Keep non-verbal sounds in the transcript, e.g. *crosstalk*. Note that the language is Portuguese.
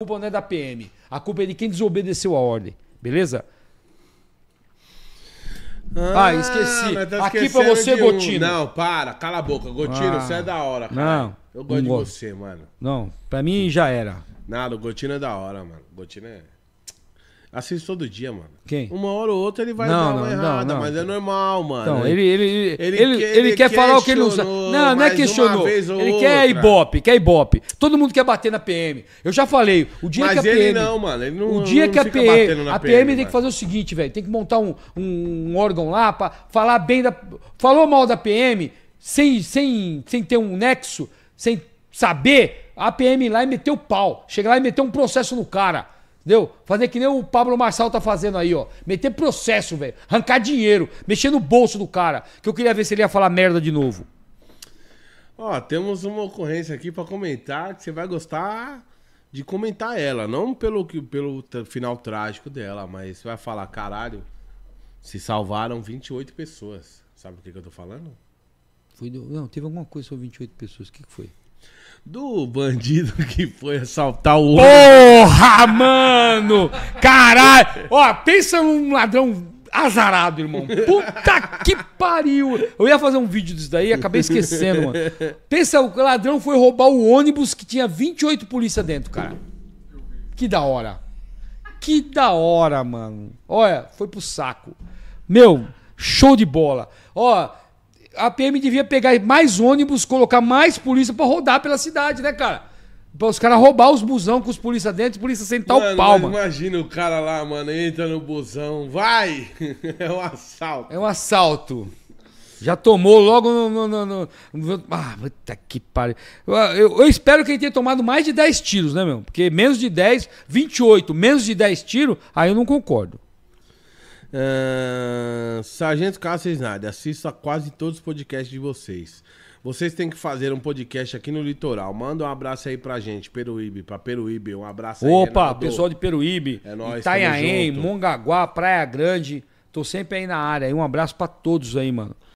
A culpa não é da PM. A culpa é de quem desobedeceu a ordem. Beleza? Ah, ah esqueci. Tá Aqui pra você, é um... Gotino. Não, para, cala a boca. Gotino, ah, você é da hora, cara. Não. Eu gosto de você, mano. Não, pra mim já era. Nada, o Gotino é da hora, mano. Gotino é assiste todo dia, mano. Quem? Uma hora ou outra ele vai não, dar uma errada, não, mas é normal, mano. Então, ele, ele, ele, ele, ele, ele quer falar o que ele não sabe. Não, não é questionou. Ele outra. quer ibope, quer ibope. Todo mundo quer bater na PM. Eu já falei, o dia mas que a PM. Ele não, mano. Ele não, o dia que a PM. a PM, PM tem que fazer o seguinte, velho. Tem que montar um, um órgão lá pra falar bem da. Falou mal da PM, sem, sem, sem ter um nexo, sem saber, a PM lá e meteu o pau. Chega lá e meteu um processo no cara. Entendeu? Fazer que nem o Pablo Marçal tá fazendo aí, ó. Meter processo, velho. Arrancar dinheiro. Mexer no bolso do cara. Que eu queria ver se ele ia falar merda de novo. Ó, temos uma ocorrência aqui para comentar que você vai gostar de comentar ela. Não pelo, pelo final trágico dela, mas você vai falar, caralho, se salvaram 28 pessoas. Sabe o que, que eu tô falando? Foi do... Não, teve alguma coisa sobre 28 pessoas. O que, que foi? do bandido *laughs* que foi assaltar o. Porra, mano! Caralho! Ó, pensa num ladrão azarado, irmão. Puta que pariu! Eu ia fazer um vídeo disso daí e acabei esquecendo, mano. Pensa, o ladrão foi roubar o ônibus que tinha 28 polícia dentro, cara. Que da hora. Que da hora, mano. Olha, foi pro saco. Meu, show de bola. Ó, a PM devia pegar mais ônibus, colocar mais polícia para rodar pela cidade, né, cara? Pra os caras roubar os busão com os polícia dentro, polícia sentar mano, o pau, mano. Imagina o cara lá, mano, entra no busão, vai! *laughs* é um assalto. É um assalto. Já tomou logo no. no, no, no... Ah, puta que pariu. Eu, eu, espero que ele tenha tomado mais de 10 tiros, né, meu? Porque menos de 10, 28, menos de 10 tiros, aí eu não concordo. Uh... Sargento Cássio assisto a quase todos os podcasts de vocês. Vocês têm que fazer um podcast aqui no litoral. Manda um abraço aí pra gente, Peruíbe, pra Peruíbe. Um abraço Opa, aí, Opa, pessoal de Peruíbe, é nóis, Itanhaém, Mongaguá, Praia Grande. Tô sempre aí na área. Um abraço para todos aí, mano.